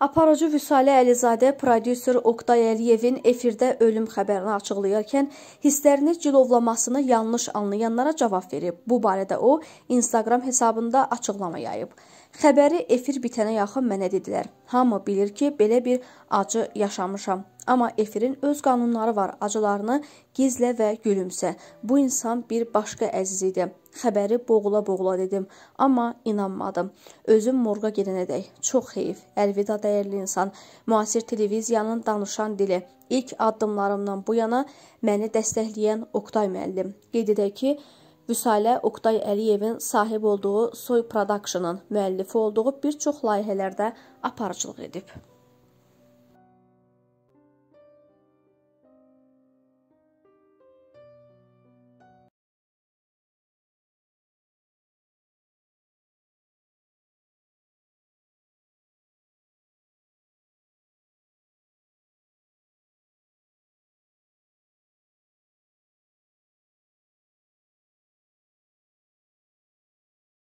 Aparıcı Vüsalə Əlizadə prodüser Oqtay Əliyevin efirdə ölüm xəbərini açıqlayarkən hisslərini cilovlamasını yanlış anlayanlara cavab verib. Bu barədə o Instagram hesabında açıqlama yayıb. Xəbəri efir bitənə yaxın mənə dedilər. Hamı bilir ki, belə bir acı yaşamışam. Amma efirin öz qanunları var. Acılarını gizlə və gülümsə. Bu insan bir başqa əziz idi. Xəbəri boğula-boğula dedim, amma inanmadım. Özüm morqa gedənədək. Çox heyif. Əlvida dəyərli insan. Müasir televiziyanın danışan dili. İlk addımlarımdan bu yana məni dəstəkləyən Oqtay müəllim. Qeyd edək ki, Vüsalə Oqtay Əliyevin sahib olduğu Soy Production-ın müəllifi olduğu bir çox layihələrdə aparıcılıq edib.